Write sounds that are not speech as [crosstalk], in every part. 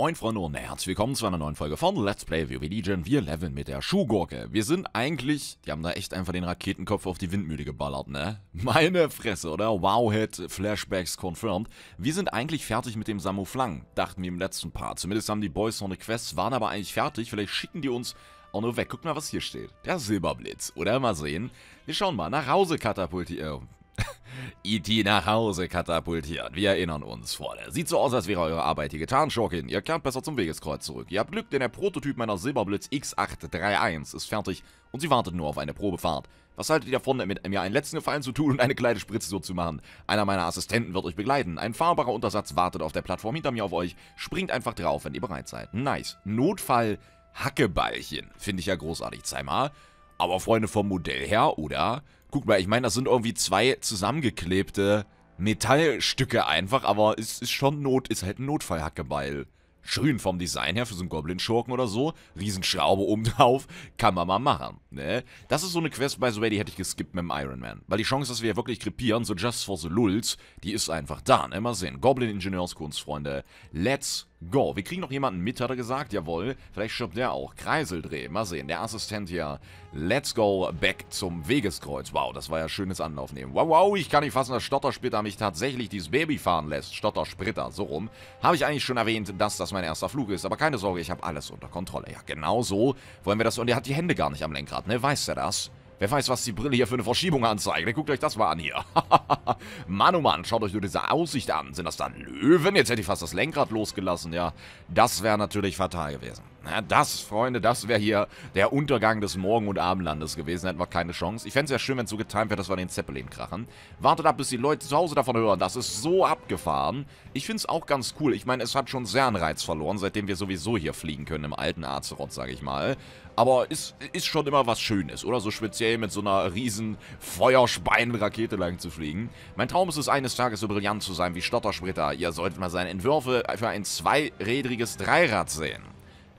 Moin Freunde und herzlich willkommen zu einer neuen Folge von Let's Play WoW Legion. Wir leveln mit der Schuhgurke. Wir sind eigentlich, die haben da echt einfach den Raketenkopf auf die Windmühle geballert, ne? [laughs] Meine Fresse, oder? Wowhead, Flashbacks confirmed. Wir sind eigentlich fertig mit dem Samuflang, dachten wir im letzten Part. Zumindest haben die Boys noch eine Quest, waren aber eigentlich fertig. Vielleicht schicken die uns auch nur weg. Guck mal, was hier steht. Der Silberblitz, oder? Mal sehen. Wir schauen mal. Nach Hause katapultieren. Äh, [laughs] E.T. nach Hause katapultiert. Wir erinnern uns, Freunde. Sieht so aus, als wäre eure Arbeit hier getan, Schurkin. Ihr kehrt besser zum Wegeskreuz zurück. Ihr habt Glück, denn der Prototyp meiner Silberblitz X831 ist fertig und sie wartet nur auf eine Probefahrt. Was haltet ihr davon, mit mir einen letzten Gefallen zu tun und eine kleine Spritze so zu machen? Einer meiner Assistenten wird euch begleiten. Ein fahrbarer Untersatz wartet auf der Plattform hinter mir auf euch. Springt einfach drauf, wenn ihr bereit seid. Nice. Notfall Hackeballchen. Finde ich ja großartig. Zweimal. Aber Freunde vom Modell her, oder? Guck mal, ich meine, das sind irgendwie zwei zusammengeklebte Metallstücke einfach, aber es ist, schon Not, ist halt ein Notfallhackebeil. Schön vom Design her für so einen Goblin-Schurken oder so. Riesenschraube oben drauf. Kann man mal machen, ne? Das ist so eine Quest, by the way, die hätte ich geskippt mit dem Iron Man. Weil die Chance, dass wir wirklich krepieren, so just for the lulz, die ist einfach da, ne? Mal sehen. Goblin-Ingenieurskunst, Freunde. Let's Go. Wir kriegen noch jemanden mit, hat er gesagt. Jawohl. Vielleicht stirbt der auch. Kreiseldreh. Mal sehen. Der Assistent hier. Let's go back zum Wegeskreuz. Wow, das war ja schönes Anlaufnehmen. Wow, wow. Ich kann nicht fassen, dass Stottersplitter mich tatsächlich dieses Baby fahren lässt. Stottersplitter, so rum. Habe ich eigentlich schon erwähnt, dass das mein erster Flug ist. Aber keine Sorge, ich habe alles unter Kontrolle. Ja, genau so wollen wir das. Und er hat die Hände gar nicht am Lenkrad, ne? Weiß er das? Wer weiß, was die Brille hier für eine Verschiebung anzeigt. Guckt euch das mal an hier. [laughs] Mann, oh Mann, schaut euch nur diese Aussicht an. Sind das dann Löwen? Jetzt hätte ich fast das Lenkrad losgelassen, ja. Das wäre natürlich fatal gewesen. Na, das, Freunde, das wäre hier der Untergang des Morgen- und Abendlandes gewesen. Hätten wir keine Chance. Ich fände es ja schön, wenn es so getimt wäre, dass wir den Zeppelin krachen. Wartet ab, bis die Leute zu Hause davon hören. Das ist so abgefahren. Ich finde es auch ganz cool. Ich meine, es hat schon sehr einen Reiz verloren, seitdem wir sowieso hier fliegen können im alten Azeroth, sage ich mal. Aber ist, ist schon immer was Schönes, oder? So speziell mit so einer riesen Feuerspeinrakete lang zu fliegen. Mein Traum ist es, eines Tages so brillant zu sein wie Stotterspritter. Ihr solltet mal seine Entwürfe für ein zweirädriges Dreirad sehen.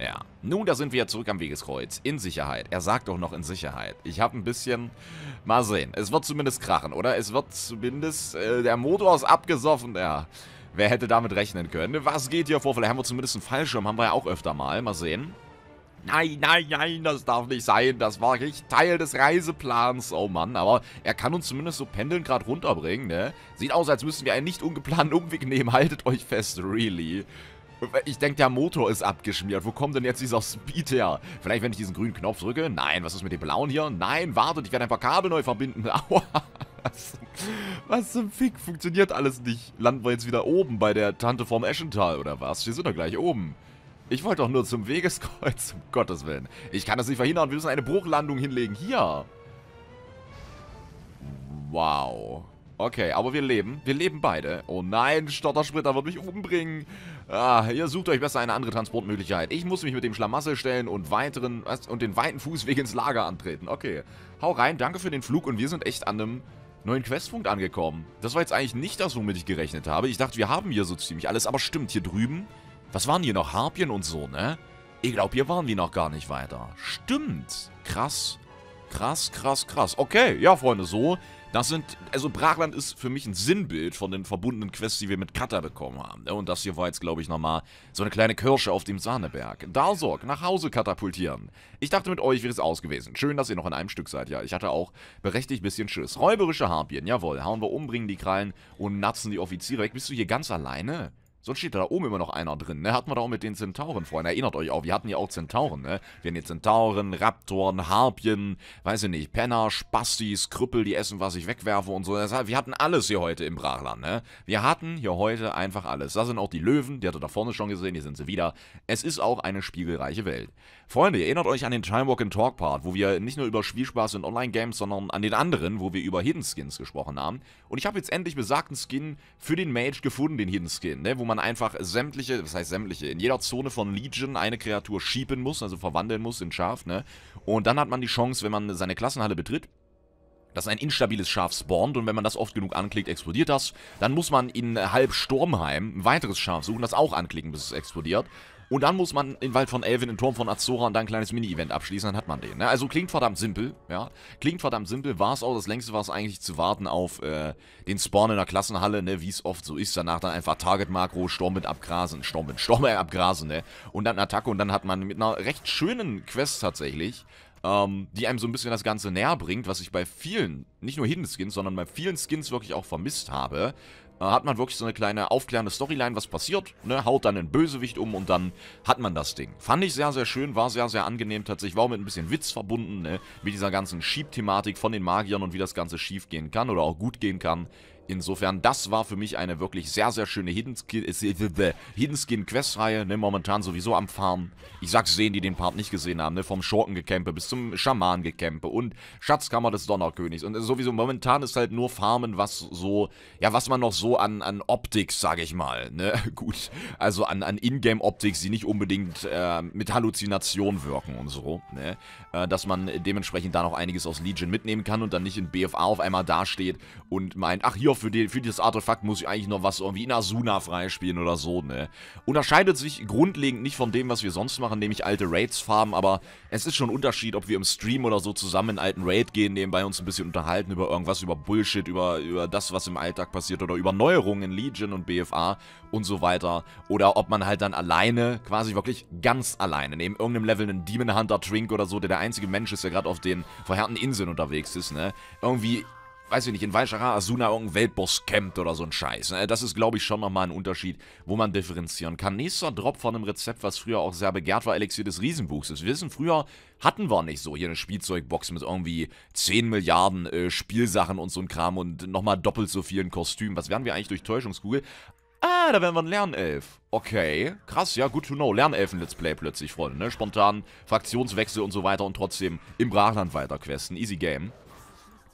Ja. Nun, da sind wir zurück am Wegeskreuz. In Sicherheit. Er sagt doch noch in Sicherheit. Ich habe ein bisschen... Mal sehen. Es wird zumindest krachen, oder? Es wird zumindest... Äh, der Motor ist abgesoffen. Ja. Wer hätte damit rechnen können? Was geht hier vor? Vielleicht haben wir zumindest einen Fallschirm. Haben wir ja auch öfter mal. Mal sehen. Nein, nein, nein, das darf nicht sein. Das war nicht Teil des Reiseplans. Oh Mann, aber er kann uns zumindest so pendeln gerade runterbringen, ne? Sieht aus, als müssten wir einen nicht ungeplanten Umweg nehmen. Haltet euch fest, really. Ich denke, der Motor ist abgeschmiert. Wo kommt denn jetzt dieser Speed her? Vielleicht, wenn ich diesen grünen Knopf drücke? Nein, was ist mit dem blauen hier? Nein, wartet, ich werde einfach Kabel neu verbinden. [laughs] Aua. Was, zum Fick? Funktioniert alles nicht. Landen wir jetzt wieder oben bei der Tante vom Eschental oder was? Wir sind doch gleich oben. Ich wollte doch nur zum Wegeskreuz, um [laughs] Gottes Willen. Ich kann das nicht verhindern, wir müssen eine Bruchlandung hinlegen. Hier. Wow. Okay, aber wir leben. Wir leben beide. Oh nein, Stottersplitter wird mich umbringen. Ah, ihr sucht euch besser eine andere Transportmöglichkeit. Ich muss mich mit dem Schlamassel stellen und weiteren was, und den weiten Fußweg ins Lager antreten. Okay, hau rein, danke für den Flug und wir sind echt an einem neuen Questpunkt angekommen. Das war jetzt eigentlich nicht das, womit ich gerechnet habe. Ich dachte, wir haben hier so ziemlich alles, aber stimmt, hier drüben, was waren hier noch? Harpien und so, ne? Ich glaube, hier waren wir noch gar nicht weiter. Stimmt. Krass. Krass, krass, krass. Okay, ja, Freunde, so das sind, also Brachland ist für mich ein Sinnbild von den verbundenen Quests, die wir mit Cutter bekommen haben. Ne? Und das hier war jetzt, glaube ich, nochmal so eine kleine Kirsche auf dem Sahneberg. Darsorg, nach Hause katapultieren. Ich dachte, mit euch wäre es aus gewesen. Schön, dass ihr noch in einem Stück seid. Ja, ich hatte auch berechtigt bisschen Schiss. Räuberische Harpien, jawohl. Hauen wir um, bringen die Krallen und natzen die Offiziere weg. Bist du hier ganz alleine? Sonst steht da oben immer noch einer drin, ne? Hatten wir da auch mit den Zentauren, Freunde. Erinnert euch auch, wir hatten ja auch Zentauren, ne? Wir hatten jetzt Zentauren, Raptoren, Harpien, weiß ich nicht, Penner, Spastis, Krüppel, die essen, was ich wegwerfe und so. wir hatten alles hier heute im Brachland, ne? Wir hatten hier heute einfach alles. Da sind auch die Löwen, die hatte da vorne schon gesehen, hier sind sie wieder. Es ist auch eine spiegelreiche Welt. Freunde, ihr erinnert euch an den Time Walk and Talk Part, wo wir nicht nur über Spielspaß und Online-Games, sondern an den anderen, wo wir über Hidden Skins gesprochen haben. Und ich habe jetzt endlich besagten Skin für den Mage gefunden, den Hidden Skin, ne? wo man einfach sämtliche, was heißt sämtliche, in jeder Zone von Legion eine Kreatur schieben muss, also verwandeln muss in Schaf. Ne? Und dann hat man die Chance, wenn man seine Klassenhalle betritt, dass ein instabiles Schaf spawnt und wenn man das oft genug anklickt, explodiert das. Dann muss man in halb Sturmheim ein weiteres Schaf suchen, das auch anklicken, bis es explodiert. Und dann muss man den Wald von Elvin, den Turm von Azora und dann ein kleines Mini-Event abschließen, dann hat man den. Ne? Also klingt verdammt simpel, ja. Klingt verdammt simpel, war es auch. Das längste war es eigentlich zu warten auf äh, den Spawn in der Klassenhalle, ne? wie es oft so ist. Danach dann einfach Target-Makro, Sturm mit abgrasen, Sturm mit Sturm abgrasen, ne? Und dann Attacke und dann hat man mit einer recht schönen Quest tatsächlich ähm, die einem so ein bisschen das Ganze näher bringt, was ich bei vielen, nicht nur Hidden Skins, sondern bei vielen Skins wirklich auch vermisst habe, äh, hat man wirklich so eine kleine aufklärende Storyline, was passiert, ne? haut dann den Bösewicht um und dann hat man das Ding. Fand ich sehr, sehr schön, war sehr, sehr angenehm tatsächlich, war auch mit ein bisschen Witz verbunden, ne? mit dieser ganzen Schiebthematik von den Magiern und wie das Ganze schief gehen kann oder auch gut gehen kann. Insofern, das war für mich eine wirklich sehr, sehr schöne Hidden Skin, äh, äh, äh, Hidden Skin Quest-Reihe, ne, momentan sowieso am Farmen. Ich sag's denen, die den Part nicht gesehen haben, ne, vom Schurkengecampe bis zum Schamanengecampe und Schatzkammer des Donnerkönigs. Und sowieso, momentan ist halt nur Farmen, was so, ja, was man noch so an, an Optik, sage ich mal, ne, [laughs] gut, also an, an Ingame-Optik, die nicht unbedingt äh, mit Halluzination wirken und so, ne, äh, dass man dementsprechend da noch einiges aus Legion mitnehmen kann und dann nicht in BFA auf einmal dasteht und meint, ach, hier auf für, die, für dieses Artefakt muss ich eigentlich noch was irgendwie in Asuna freispielen oder so, ne? Unterscheidet sich grundlegend nicht von dem, was wir sonst machen, nämlich alte Raids farmen, aber es ist schon ein Unterschied, ob wir im Stream oder so zusammen in alten Raid gehen, nebenbei uns ein bisschen unterhalten über irgendwas, über Bullshit, über, über das, was im Alltag passiert oder über Neuerungen in Legion und BFA und so weiter. Oder ob man halt dann alleine, quasi wirklich ganz alleine, neben irgendeinem Level einen Demon Hunter Trink oder so, der der einzige Mensch ist, der gerade auf den verhärten Inseln unterwegs ist, ne? Irgendwie weiß ich nicht, in Weishara Asuna irgendein Weltboss campt oder so ein Scheiß. Ne? Das ist, glaube ich, schon nochmal ein Unterschied, wo man differenzieren kann. Nächster Drop von einem Rezept, was früher auch sehr begehrt war, Elixier des Riesenwuchses. Wir wissen, früher hatten wir nicht so hier eine Spielzeugbox mit irgendwie 10 Milliarden äh, Spielsachen und so ein Kram und nochmal doppelt so vielen Kostümen. Was wären wir eigentlich durch Täuschungskugel? Ah, da wären wir ein Lernelf. Okay, krass, ja, good to know. Lernelfen-Let's Play plötzlich, Freunde, ne? Spontan, Fraktionswechsel und so weiter und trotzdem im Brachland weiter questen. Easy Game.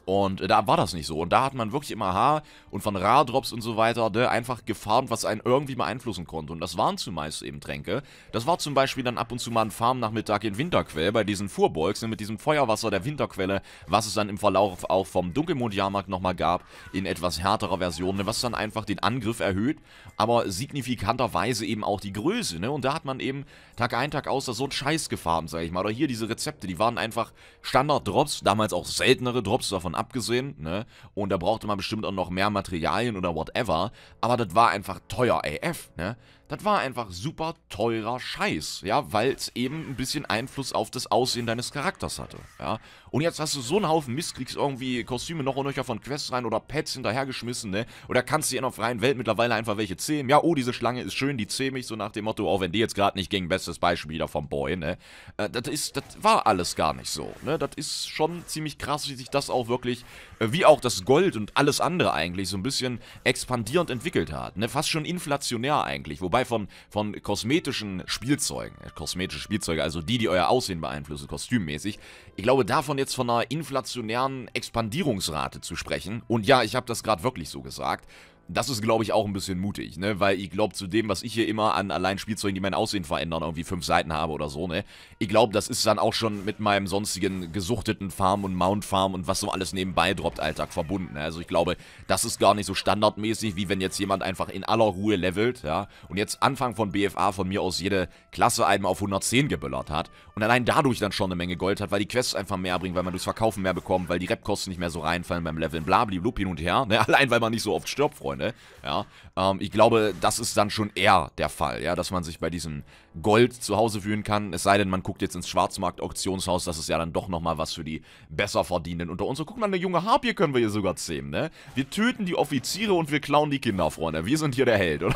Und äh, da war das nicht so. Und da hat man wirklich im AHA und von Rardrops und so weiter ne, einfach gefarmt, was einen irgendwie beeinflussen konnte. Und das waren zumeist eben Tränke. Das war zum Beispiel dann ab und zu mal ein Farmnachmittag in Winterquell bei diesen Fuhrbolks ne, mit diesem Feuerwasser der Winterquelle, was es dann im Verlauf auch vom Dunkelmond-Jahrmarkt nochmal gab, in etwas härterer Version, ne, was dann einfach den Angriff erhöht, aber signifikanterweise eben auch die Größe. Ne? Und da hat man eben Tag ein, Tag aus so ein Scheiß gefarmt, sag ich mal. Oder hier diese Rezepte, die waren einfach Standard-Drops, damals auch seltenere Drops davon abgesehen, ne? Und da brauchte man bestimmt auch noch mehr Materialien oder whatever. Aber das war einfach teuer AF, ne? das war einfach super teurer Scheiß, ja, weil es eben ein bisschen Einfluss auf das Aussehen deines Charakters hatte, ja. Und jetzt hast du so einen Haufen Mist, kriegst irgendwie Kostüme noch und nöcher von Quests rein oder Pets hinterhergeschmissen, ne, oder kannst dir in der freien Welt mittlerweile einfach welche zähmen, ja, oh, diese Schlange ist schön, die zähme ich, so nach dem Motto, auch wenn die jetzt gerade nicht ging, bestes Beispiel wieder vom Boy, ne, äh, das ist, das war alles gar nicht so, ne, das ist schon ziemlich krass, wie sich das auch wirklich, äh, wie auch das Gold und alles andere eigentlich so ein bisschen expandierend entwickelt hat, ne, fast schon inflationär eigentlich, wobei Wobei von, von kosmetischen Spielzeugen, äh, kosmetische Spielzeuge, also die, die euer Aussehen beeinflussen, kostümmäßig, ich glaube, davon jetzt von einer inflationären Expandierungsrate zu sprechen, und ja, ich habe das gerade wirklich so gesagt, das ist, glaube ich, auch ein bisschen mutig, ne? Weil ich glaube, zu dem, was ich hier immer an allein Spielzeugen, die mein Aussehen verändern, irgendwie fünf Seiten habe oder so, ne? Ich glaube, das ist dann auch schon mit meinem sonstigen gesuchteten Farm und Mount Farm und was so alles nebenbei droppt Alltag verbunden, ne? Also ich glaube, das ist gar nicht so standardmäßig, wie wenn jetzt jemand einfach in aller Ruhe levelt, ja? Und jetzt Anfang von BFA von mir aus jede Klasse einmal auf 110 geböllert hat und allein dadurch dann schon eine Menge Gold hat, weil die Quests einfach mehr bringen, weil man durchs Verkaufen mehr bekommt, weil die Rep-Kosten nicht mehr so reinfallen beim Leveln, blablabla, hin und her, ne? [laughs] Allein, weil man nicht so oft stirbt, Freunde. Freunde. Ja, ähm, ich glaube, das ist dann schon eher der Fall, ja, dass man sich bei diesem Gold zu Hause fühlen kann. Es sei denn, man guckt jetzt ins Schwarzmarkt-Auktionshaus, das ist ja dann doch nochmal was für die besser verdienenden unter uns. So, guck mal, eine junge Harpie können wir hier sogar zähmen, ne? Wir töten die Offiziere und wir klauen die Kinder, Freunde. Wir sind hier der Held, oder?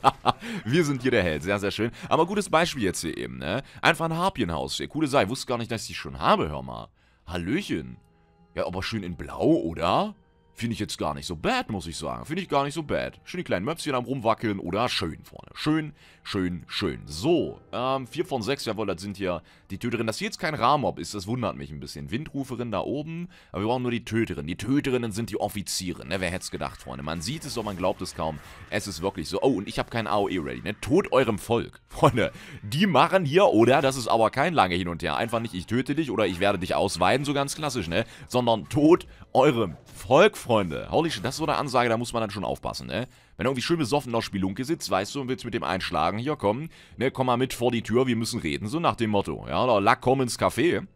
[laughs] wir sind hier der Held. Sehr, sehr schön. Aber gutes Beispiel jetzt hier eben, ne? Einfach ein Harpienhaus. hier. coole sei. Wusste gar nicht, dass ich die schon habe, hör mal. Hallöchen. Ja, aber schön in blau, oder? Finde ich jetzt gar nicht so bad, muss ich sagen. Finde ich gar nicht so bad. Schön die kleinen Möpschen am rumwackeln oder schön vorne. Schön, schön, schön. So, ähm, 4 von 6, jawohl, das sind hier die Töterin. Dass hier jetzt kein Rahmob ist, das wundert mich ein bisschen. Windruferin da oben, aber wir brauchen nur die Töterin. Die Töterinnen sind die Offiziere, ne? Wer hätte es gedacht, Freunde? Man sieht es, aber man glaubt es kaum. Es ist wirklich so. Oh, und ich habe kein AOE ready, ne? Tod eurem Volk. [laughs] Freunde, die machen hier, oder? Das ist aber kein lange Hin und Her. Einfach nicht, ich töte dich oder ich werde dich ausweiden, so ganz klassisch, ne? Sondern Tod eurem Volk, Freunde. Holy shit, das ist so eine Ansage, da muss man dann schon aufpassen, ne? Wenn irgendwie schön besoffen auf Spielunke sitzt, weißt du, und willst mit dem einschlagen, hier komm, ne, komm mal mit vor die Tür, wir müssen reden, so nach dem Motto. Ja, oder lack komm ins Café.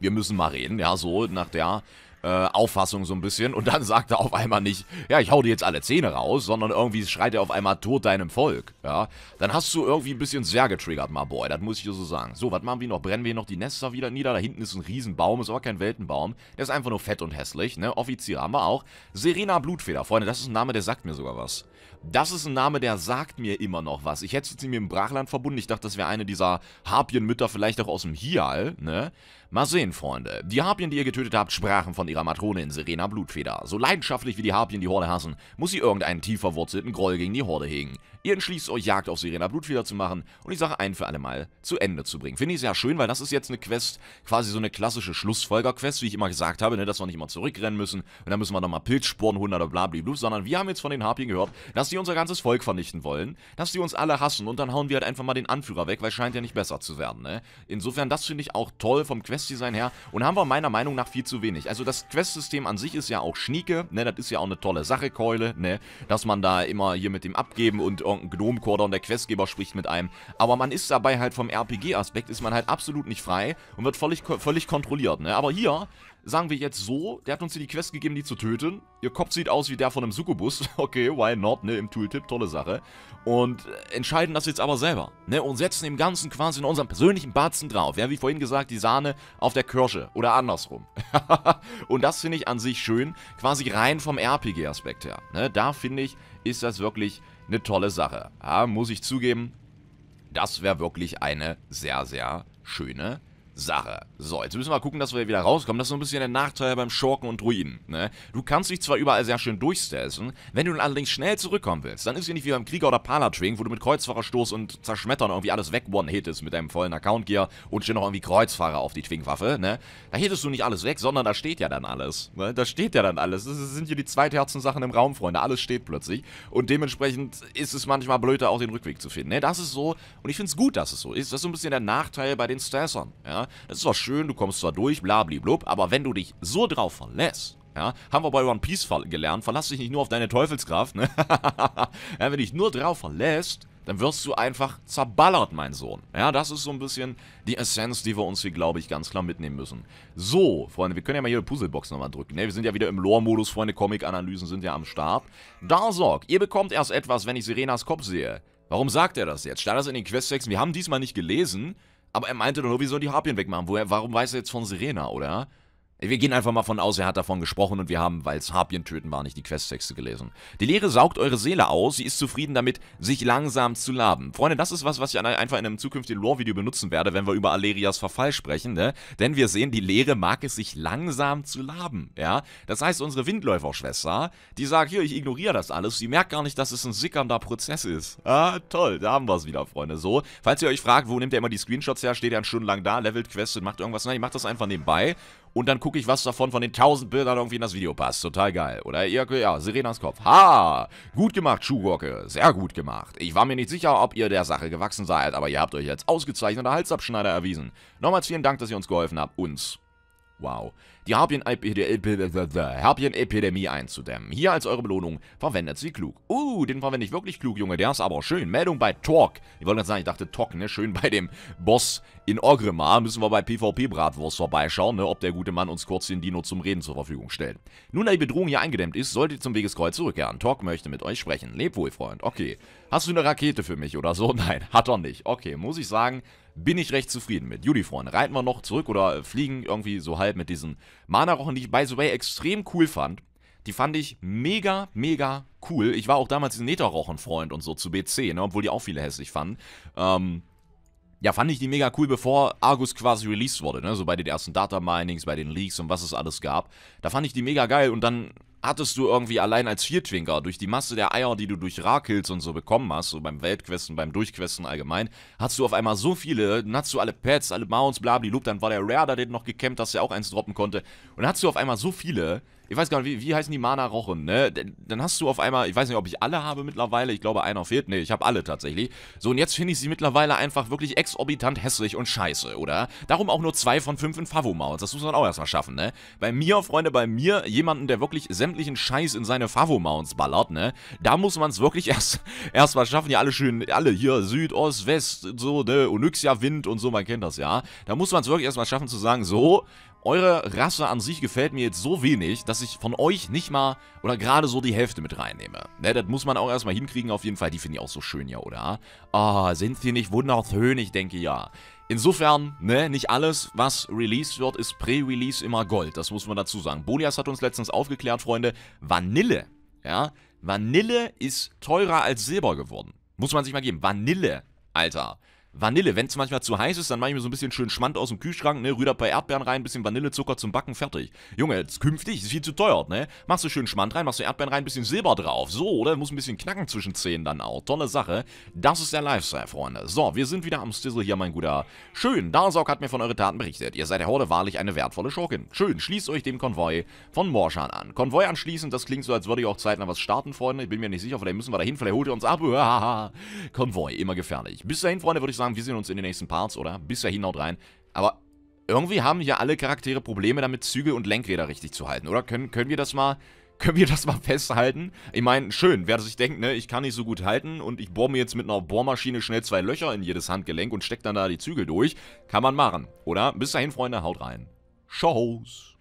Wir müssen mal reden, ja, so nach der äh, Auffassung so ein bisschen. Und dann [laughs] sagt er auf einmal nicht, ja, ich hau dir jetzt alle Zähne raus, sondern irgendwie schreit er auf einmal tot deinem Volk. Ja, dann hast du irgendwie ein bisschen sehr getriggert, my boy. Das muss ich dir so sagen. So, was machen wir noch? Brennen wir noch die Nester wieder nieder? Da hinten ist ein Riesenbaum, ist aber kein Weltenbaum. Der ist einfach nur fett und hässlich, ne? Offizier haben wir auch. Serena Blutfeder, Freunde, das ist ein Name, der sagt mir sogar was. Das ist ein Name, der sagt mir immer noch was. Ich hätte sie mir im Brachland verbunden. Ich dachte, das wäre eine dieser Harpienmütter, vielleicht auch aus dem Hial, ne? Mal sehen, Freunde. Die Harpien, die ihr getötet habt, sprachen von von ihrer Matronin Serena Blutfeder. So leidenschaftlich wie die Harpien die Horde hassen, muss sie irgendeinen tief verwurzelten Groll gegen die Horde hegen. Ihr entschließt euch, Jagd auf Serena Blutfeder zu machen und die Sache ein für alle Mal zu Ende zu bringen. Finde ich sehr schön, weil das ist jetzt eine Quest, quasi so eine klassische Schlussfolger-Quest, wie ich immer gesagt habe, ne, dass wir nicht immer zurückrennen müssen und dann müssen wir nochmal Pilzsporen 100 oder blablabla, sondern wir haben jetzt von den Harpien gehört, dass sie unser ganzes Volk vernichten wollen, dass sie uns alle hassen und dann hauen wir halt einfach mal den Anführer weg, weil scheint ja nicht besser zu werden, ne? Insofern, das finde ich auch toll vom Quest-Design her und haben wir meiner Meinung nach viel zu wenig. Also das das Questsystem an sich ist ja auch schnieke, ne, das ist ja auch eine tolle Sache, Keule, ne, dass man da immer hier mit dem Abgeben und irgendein Gnomkorder und der Questgeber spricht mit einem, aber man ist dabei halt vom RPG-Aspekt, ist man halt absolut nicht frei und wird völlig, völlig kontrolliert, ne, aber hier sagen wir jetzt so, der hat uns hier die Quest gegeben, die zu töten. Ihr Kopf sieht aus wie der von einem Succubus. [laughs] Okay, why not, ne, im Tooltip, tolle Sache. Und äh, entscheiden das jetzt aber selber, ne, und setzen dem Ganzen quasi in unserem persönlichen Batzen drauf. Ja, wie vorhin gesagt, die Sahne auf der Kirsche oder andersrum. [laughs] und das finde ich an sich schön, quasi rein vom RPG-Aspekt her. Ne, da finde ich, ist das wirklich eine tolle Sache. Ja, muss ich zugeben, das wäre wirklich eine sehr, sehr schöne Sache. So, jetzt müssen wir mal gucken, dass wir wieder rauskommen. Das ist so ein bisschen der Nachteil beim Schurken und Ruinen. Ne? Du kannst dich zwar überall sehr schön durchstessen, wenn du dann allerdings schnell zurückkommen willst, dann ist hier nicht wie beim Krieger oder Palatwing, wo du mit Kreuzfahrerstoß und Zerschmettern irgendwie alles weg one-hittest mit deinem vollen Account-Gear und steht noch irgendwie Kreuzfahrer auf die Twingwaffe. Ne? Da hittest du nicht alles weg, sondern da steht ja dann alles. Ne? Da steht ja dann alles. Das sind hier die zweitherzen Sachen im Raum, Freunde. Alles steht plötzlich. Und dementsprechend ist es manchmal blöder, auch den Rückweg zu finden. Ne? Das ist so, und ich finde es gut, dass es so ist. Das ist so ein bisschen der Nachteil bei den Stassern. Ja? ja, es ist zwar schön, du kommst zwar durch, blablablub, aber wenn du dich so drauf verlässt, ja, haben wir bei One Piece gelernt, verlass dich nicht nur auf deine Teufelskraft, ne? [laughs] ja, wenn du dich nur drauf verlässt, dann wirst du einfach zerballert, mein Sohn. Ja, das ist so ein bisschen die Essenz, die wir uns hier, glaube ich, ganz klar mitnehmen müssen. So, Freunde, wir können ja mal hier eine Puzzlebox nochmal drücken. Ne? Wir sind ja wieder im Lore-Modus, Freunde, Comic-Analysen sind ja am Start. Darzog, ihr bekommt erst etwas, wenn ich Sirenas Kopf sehe. Warum sagt er das jetzt? Steht das in den quest -Sexen? Wir haben diesmal nicht gelesen. Aber er meinte doch nur, wie soll die Harpien wegmachen? Woher, warum weiß er jetzt von Serena, oder? Wir gehen einfach mal von aus, er hat davon gesprochen und wir haben, weil es Harpien töten war, nicht die Questtexte gelesen. Die Lehre saugt eure Seele aus, sie ist zufrieden damit, sich langsam zu laben. Freunde, das ist was, was ich einfach in einem zukünftigen Lore-Video benutzen werde, wenn wir über Alerias Verfall sprechen, ne? Denn wir sehen, die Lehre mag es sich langsam zu laben, ja? Das heißt, unsere Windläuferschwester, die sagt, hier, ich ignoriere das alles, sie merkt gar nicht, dass es ein sickernder Prozess ist. Ah, toll, da haben wir es wieder, Freunde. So, falls ihr euch fragt, wo nimmt ihr immer die Screenshots her, steht er dann lang da, levelt Quests und macht irgendwas, nein, ihr macht das einfach nebenbei und dann gucke ich, was davon von den 1000 Bildern irgendwie in das Video passt. Total geil. Oder ihr, ja, Sirenas Kopf. Ha! Gut gemacht, Schuhgocke. Sehr gut gemacht. Ich war mir nicht sicher, ob ihr der Sache gewachsen seid, aber ihr habt euch als ausgezeichneter Halsabschneider erwiesen. Nochmals vielen Dank, dass ihr uns geholfen habt. Uns. Wow. Die Harpien-Epidemie einzudämmen. Hier als eure Belohnung verwendet sie klug. Uh, den verwende ich wirklich klug, Junge. Der ist aber schön. Meldung bei Tork. Ich wollte gerade sagen, ich dachte Tork, ne? Schön bei dem Boss in Orgrimmar. Müssen wir bei PvP-Bratwurst vorbeischauen, ne? Ob der gute Mann uns kurz den Dino zum Reden zur Verfügung stellt. Nun, da die Bedrohung hier eingedämmt ist, solltet ihr zum Wegeskreuz zurückkehren. Tork möchte mit euch sprechen. Leb wohl, Freund. Okay. Hast du eine Rakete für mich oder so? [laughs] Nein, hat er nicht. Okay, muss ich sagen, bin ich recht zufrieden mit. Juli, Freunde, reiten wir noch zurück oder fliegen irgendwie so halb mit diesen Mana-Rochen, die ich, by the way, extrem cool fand. Die fand ich mega, mega cool. Ich war auch damals ein neta freund und so zu BC, ne, obwohl die auch viele hässlich fanden. Ähm, ja, fand ich die mega cool, bevor Argus quasi released wurde, ne? So bei den ersten Data Minings, bei den Leaks und was es alles gab. Da fand ich die mega geil und dann hattest du irgendwie allein als Viertwinger durch die Masse der Eier, die du durch Rakels und so bekommen hast, so beim Weltquesten, beim Durchquesten allgemein, hast du auf einmal so viele, dann hast du alle Pets, alle Mounts, blablablub, dann war der Rare, da den noch gekämmt, dass er auch eins droppen konnte. Und dann hast du auf einmal so viele, ich weiß gar nicht, wie, wie heißen die Mana-Rochen, ne? Dann hast du auf einmal, ich weiß nicht, ob ich alle habe mittlerweile, ich glaube einer fehlt, ne, ich habe alle tatsächlich. So, und jetzt finde ich sie mittlerweile einfach wirklich exorbitant hässlich und scheiße, oder? Darum auch nur zwei von fünf in Favomounts, das muss man auch erstmal schaffen, ne? Bei mir, Freunde, bei mir, jemanden, der wirklich sämtlichen Scheiß in seine Favomounts ballert, ne? Da muss man es wirklich [laughs] erst erstmal schaffen, ja, alle schön, alle hier, Süd, Ost, West, so, ne, Onyxia, Wind und so, man kennt das ja. Da muss man es wirklich erstmal schaffen zu sagen, so, eure Rasse an sich gefällt mir jetzt so wenig, dass ich von euch nicht mal oder gerade so die Hälfte mit reinnehme. Ne, das muss man auch erstmal hinkriegen, auf jeden Fall. Die finde ich auch so schön, ja, oder? Ah, oh, sind sie nicht wunderschön? Ich denke, ja. Insofern, ne, nicht alles, was released wird, ist Pre-Release immer Gold. Das muss man dazu sagen. Bolias hat uns letztens aufgeklärt, Freunde. Vanille, ja, Vanille ist teurer als Silber geworden. Muss man sich mal geben. Vanille, Alter. Vanille. Wenn es manchmal zu heiß ist, dann mache ich mir so ein bisschen schön Schmand aus dem Kühlschrank, ne? Rühr ein paar Erdbeeren rein, ein bisschen Vanillezucker zum Backen, fertig. Junge, jetzt künftig, ist viel zu teuer, ne? Machst du schön Schmand rein, machst du Erdbeeren rein, ein bisschen Silber drauf. So, oder? Muss ein bisschen knacken zwischen Zähnen dann auch. Tolle Sache. Das ist der Lifestyle, Freunde. So, wir sind wieder am Stizzle hier, mein guter. Schön, Darsauk hat mir von euren Taten berichtet. Ihr seid der Horde wahrlich eine wertvolle Schurkin. Schön, schließt euch dem Konvoi von Morshan an. Konvoi anschließen, das klingt so, als würde ich auch zeitnah was starten, Freunde. Ich bin mir nicht sicher, vielleicht müssen wir dahin, vielleicht holt ihr uns ab. [laughs] Konvoi, immer gefährlich. Bis dahin, Freunde, würde ich sagen, sagen, wir sehen uns in den nächsten Parts, oder? Bis dahin haut rein. Aber irgendwie haben ja alle Charaktere Probleme damit, Zügel und Lenkräder richtig zu halten, oder? Können, können wir das mal... [laughs] Können wir das mal festhalten? Ich meine, schön, wer sich denkt, ne, ich kann nicht so gut halten und ich bohre mir jetzt mit einer Bohrmaschine schnell zwei Löcher in jedes Handgelenk und steck dann da die Zügel durch. Kann man machen, oder? Bis dahin, Freunde, haut rein. Shows.